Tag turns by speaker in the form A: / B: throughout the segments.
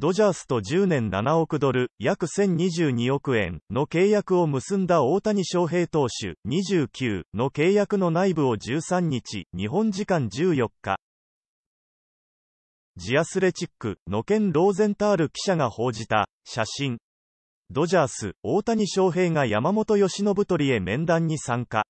A: ドジャースと10年7億ドル、約1022億円の契約を結んだ大谷翔平投手29の契約の内部を13日、日本時間14日、ジアスレチックの件ローゼンタール記者が報じた写真。ドジャース、大谷翔平が山本由伸取へ面談に参加。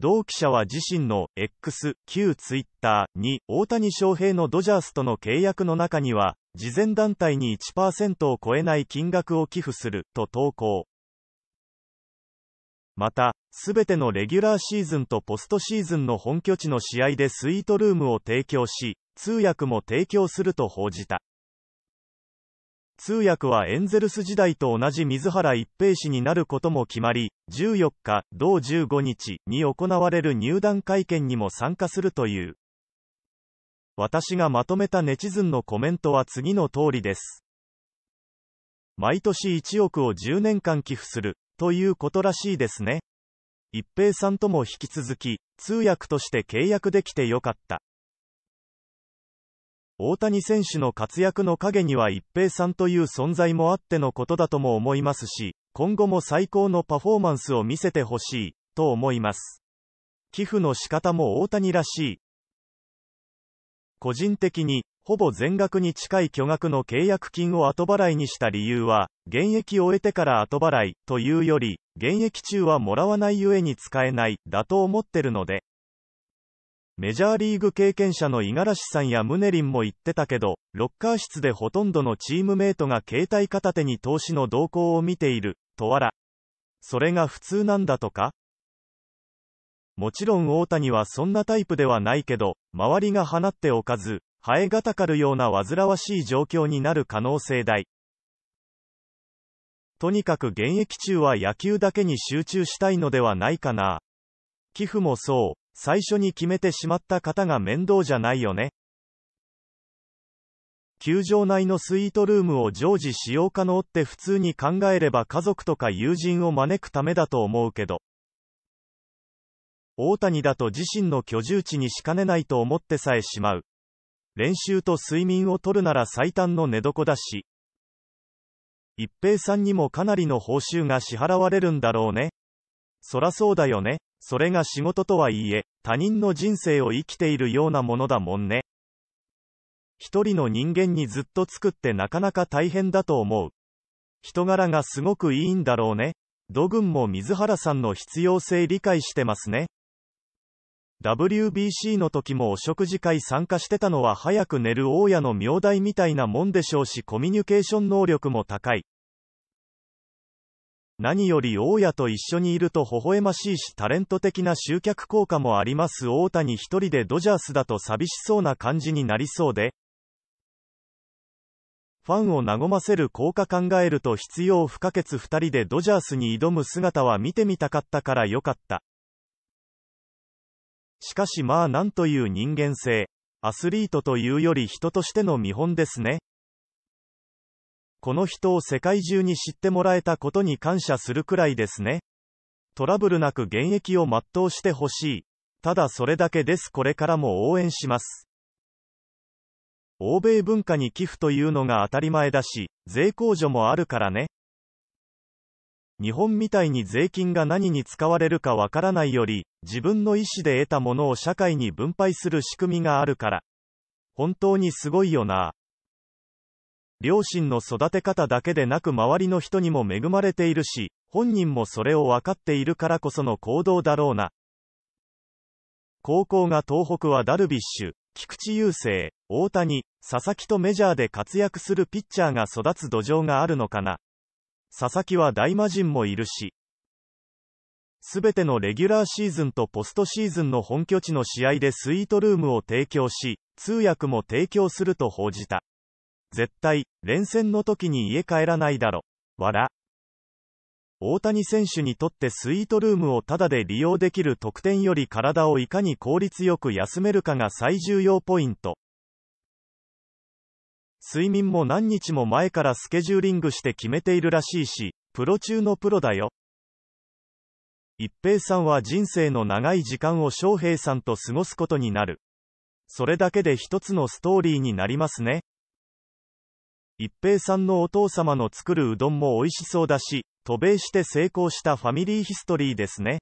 A: 同記者は自身の X、旧ツイッターに、大谷翔平のドジャースとの契約の中には、慈善団体に1%を超えない金額を寄付する、と投稿。また、すべてのレギュラーシーズンとポストシーズンの本拠地の試合でスイートルームを提供し、通訳も提供すると報じた。通訳はエンゼルス時代と同じ水原一平氏になることも決まり、14日、同15日に行われる入団会見にも参加するという。私がまとめたネチズンのコメントは次の通りです。毎年1億を10年間寄付する、ということらしいですね。一平さんとも引き続き、通訳として契約できてよかった。大谷選手の活躍の陰には一平さんという存在もあってのことだとも思いますし、今後も最高のパフォーマンスを見せてほしい、と思います。寄付の仕方も大谷らしい。個人的に、ほぼ全額に近い巨額の契約金を後払いにした理由は、現役を終えてから後払いというより、現役中はもらわないゆえに使えない、だと思ってるので、メジャーリーグ経験者の五十嵐さんやムネリンも言ってたけど、ロッカー室でほとんどのチームメイトが携帯片手に投資の動向を見ている、とわら。それが普通なんだとかもちろん大谷はそんなタイプではないけど、周りが放っておかず、生えがたかるような煩わしい状況になる可能性大。とにかく現役中は野球だけに集中したいのではないかな。寄付もそう。最初に決めてしまった方が面倒じゃないよね。球場内のスイートルームを常時使用可能って普通に考えれば家族とか友人を招くためだと思うけど。大谷だと自身の居住地にしかねないと思ってさえしまう。練習と睡眠をとるなら最短の寝床だし。一平さんにもかなりの報酬が支払われるんだろうね。そらそうだよね。それが仕事とはいえ、他人の人生を生きているようなものだもんね。一人の人間にずっと作ってなかなか大変だと思う。人柄がすごくいいんだろうね。土軍も水原さんの必要性理解してますね。WBC の時もお食事会参加してたのは早く寝る大家の名代みたいなもんでしょうしコミュニケーション能力も高い。何より大家と一緒にいると微笑ましいしタレント的な集客効果もあります大谷一人でドジャースだと寂しそうな感じになりそうで、ファンを和ませる効果考えると必要不可欠2人でドジャースに挑む姿は見てみたかったからよかった。しかしまあなんという人間性。アスリートというより人としての見本ですね。この人を世界中に知ってもらえたことに感謝するくらいですね。トラブルなく現役を全うしてほしい。ただそれだけです。これからも応援します。欧米文化に寄付というのが当たり前だし、税控除もあるからね。日本みたいに税金が何に使われるかわからないより、自分の意思で得たものを社会に分配する仕組みがあるから。本当にすごいよな。両親の育て方だけでなく周りの人にも恵まれているし、本人もそれを分かっているからこその行動だろうな。高校が東北はダルビッシュ、菊池雄星、大谷、佐々木とメジャーで活躍するピッチャーが育つ土壌があるのかな。佐々木は大魔人もいるし。すべてのレギュラーシーズンとポストシーズンの本拠地の試合でスイートルームを提供し、通訳も提供すると報じた。絶対、連戦の時に家帰らないだろ。わら。大谷選手にとってスイートルームをタダで利用できる特典より体をいかに効率よく休めるかが最重要ポイント。睡眠も何日も前からスケジューリングして決めているらしいし、プロ中のプロだよ。一平さんは人生の長い時間を翔平さんと過ごすことになる。それだけで一つのストーリーになりますね。一平さんのお父様の作るうどんも美味しそうだし、渡米して成功したファミリーヒストリーですね。